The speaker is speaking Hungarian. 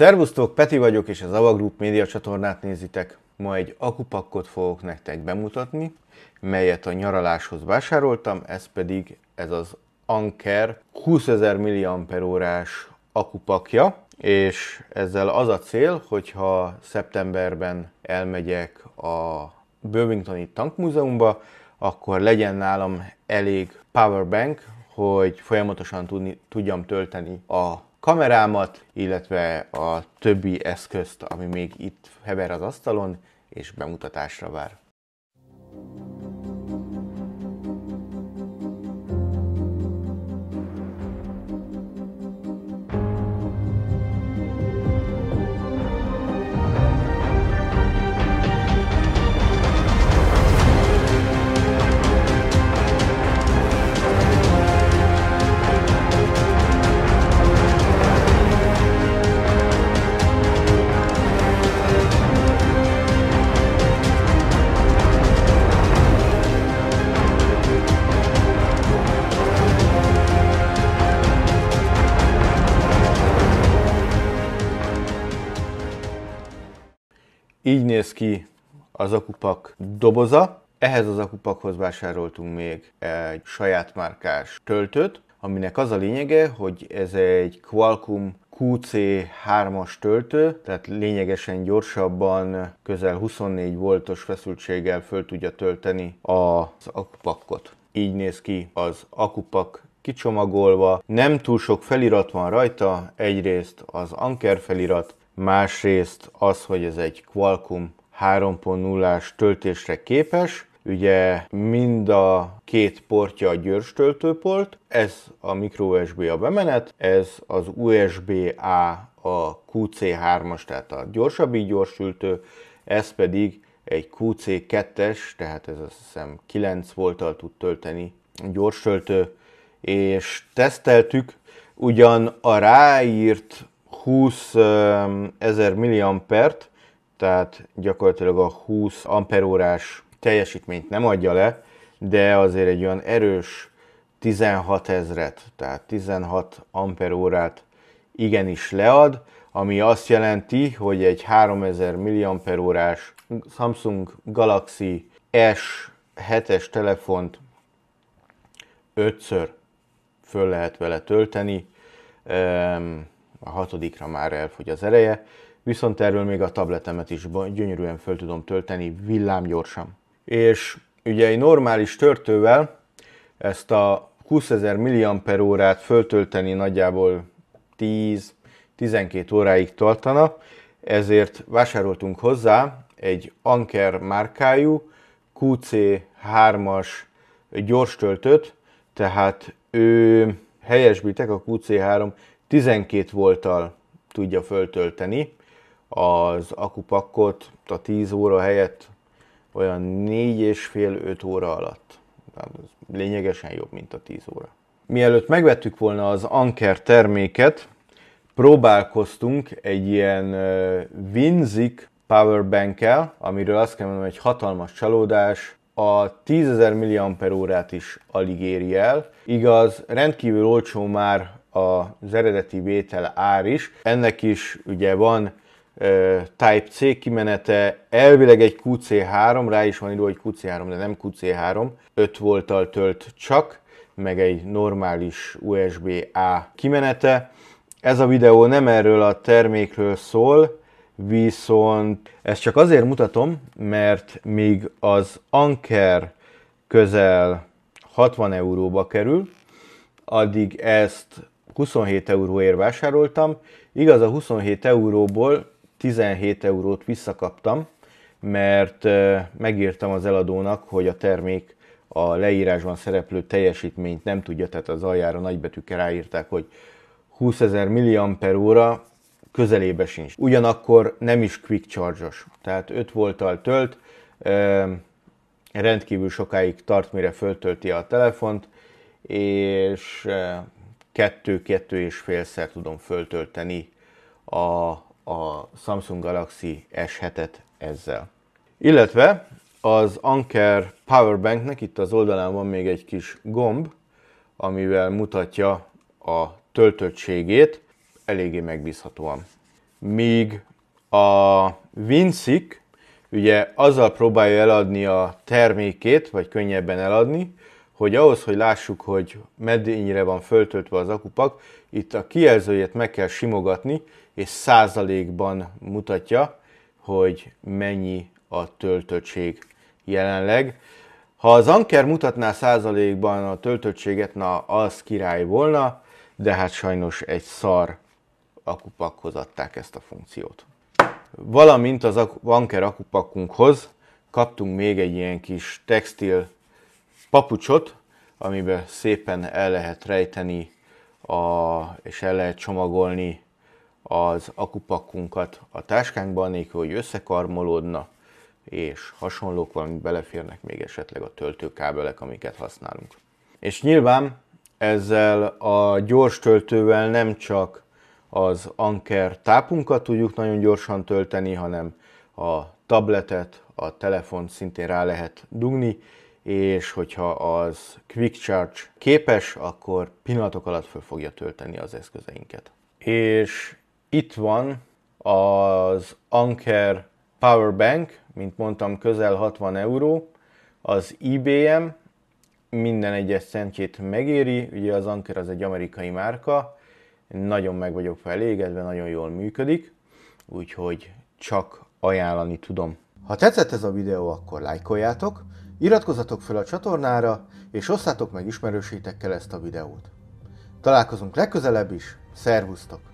Szervusztok, Peti vagyok, és az Ava Group média csatornát nézitek. Ma egy akupakkot fogok nektek bemutatni, melyet a nyaraláshoz vásároltam, ez pedig ez az Anker 20.000 mAh akupakja, és ezzel az a cél, hogyha szeptemberben elmegyek a Birmingtoni tankmúzeumba, akkor legyen nálam elég powerbank, hogy folyamatosan tudni, tudjam tölteni a kamerámat, illetve a többi eszközt, ami még itt hever az asztalon, és bemutatásra vár. Így néz ki az akupak doboza. Ehhez az akupakhoz vásároltunk még egy saját márkás töltőt, aminek az a lényege, hogy ez egy Qualcomm QC3-as töltő, tehát lényegesen gyorsabban, közel 24 voltos feszültséggel föl tudja tölteni az akupakot. Így néz ki az akupak kicsomagolva, nem túl sok felirat van rajta, egyrészt az Anker felirat, másrészt az, hogy ez egy Qualcomm 3.0-ás töltésre képes, Ugye mind a két portja a gyors töltőport, ez a micro USB a bemenet, ez az USB-A a QC3-as, tehát a gyorsabb így gyorsültő, ez pedig egy QC2-es, tehát ez azt hiszem 9 volttal tud tölteni gyors töltő, és teszteltük, ugyan a ráírt 20 ezer milliampert, tehát gyakorlatilag a 20 amperórás teljesítményt nem adja le, de azért egy olyan erős 16 ezret, tehát 16 amperórát igenis lead, ami azt jelenti, hogy egy 3000 milliamperórás Samsung Galaxy S7-es telefont 5-ször föl lehet vele tölteni a hatodikra már elfogy az ereje, viszont erről még a tabletemet is gyönyörűen föl tudom tölteni villámgyorsan. És ugye egy normális törtővel ezt a 20.000 mAh föltölteni nagyjából 10-12 óráig tartana, ezért vásároltunk hozzá egy Anker márkájú QC3-as gyors töltőt, tehát ő helyesbítek a QC3 12 voltal tudja föltölteni az akupakkot a 10 óra helyett olyan 4 és fél 5 óra alatt. Tehát ez lényegesen jobb, mint a 10 óra. Mielőtt megvettük volna az Anker terméket, próbálkoztunk egy ilyen Winzik powerbankkel, amiről azt kell mondanom, egy hatalmas csalódás, a 10.000 mAh-át is alig éri el. Igaz, rendkívül olcsó már az eredeti vétel ár is. Ennek is ugye van Type-C kimenete, elvileg egy QC3, rá is van idő, hogy QC3, de nem QC3, 5 volttal tölt csak, meg egy normális USB-A kimenete. Ez a videó nem erről a termékről szól, viszont ezt csak azért mutatom, mert még az Anker közel 60 euróba kerül, addig ezt 27 euróért vásároltam, igaz a 27 euróból 17 eurót visszakaptam, mert megírtam az eladónak, hogy a termék a leírásban szereplő teljesítményt nem tudja, tehát az aljára nagybetűkkel ráírták, hogy 20 ezer milliamper óra közelébe sincs. Ugyanakkor nem is quick charge-os, tehát 5 volttal tölt, rendkívül sokáig tart, mire föltölti a telefont, és kettő-kettő és félszer tudom föltölteni a, a Samsung Galaxy S7-et ezzel. Illetve az Anker Powerbanknek itt az oldalán van még egy kis gomb, amivel mutatja a töltöttségét eléggé megbízhatóan. Míg a Winsik ugye azzal próbálja eladni a termékét, vagy könnyebben eladni, hogy ahhoz, hogy lássuk, hogy meddényire van föltöltve az akupak, itt a kijelzőjét meg kell simogatni, és százalékban mutatja, hogy mennyi a töltöttség jelenleg. Ha az Anker mutatná százalékban a töltöttséget, na az király volna, de hát sajnos egy szar akupakhoz adták ezt a funkciót. Valamint az Anker akupakunkhoz kaptunk még egy ilyen kis textil papucsot, amiben szépen el lehet rejteni a, és el lehet csomagolni az akupakunkat a táskánkban, anélkül, hogy összekarmolódna, és hasonlók, valamint beleférnek még esetleg a töltőkábelek, amiket használunk. És nyilván ezzel a gyors töltővel nem csak az Anker tápunkat tudjuk nagyon gyorsan tölteni, hanem a tabletet, a telefont szintén rá lehet dugni, és hogyha az Quick Charge képes, akkor pillanatok alatt föl fogja tölteni az eszközeinket. És itt van az Anker Powerbank, mint mondtam, közel 60 euró, az IBM, minden egyes centjét megéri, ugye az Anker az egy amerikai márka, nagyon meg vagyok felégedve, nagyon jól működik, úgyhogy csak ajánlani tudom. Ha tetszett ez a videó, akkor lájkoljátok, Iratkozzatok fel a csatornára, és osszátok meg ismerősétekkel ezt a videót. Találkozunk legközelebb is, szervusztok!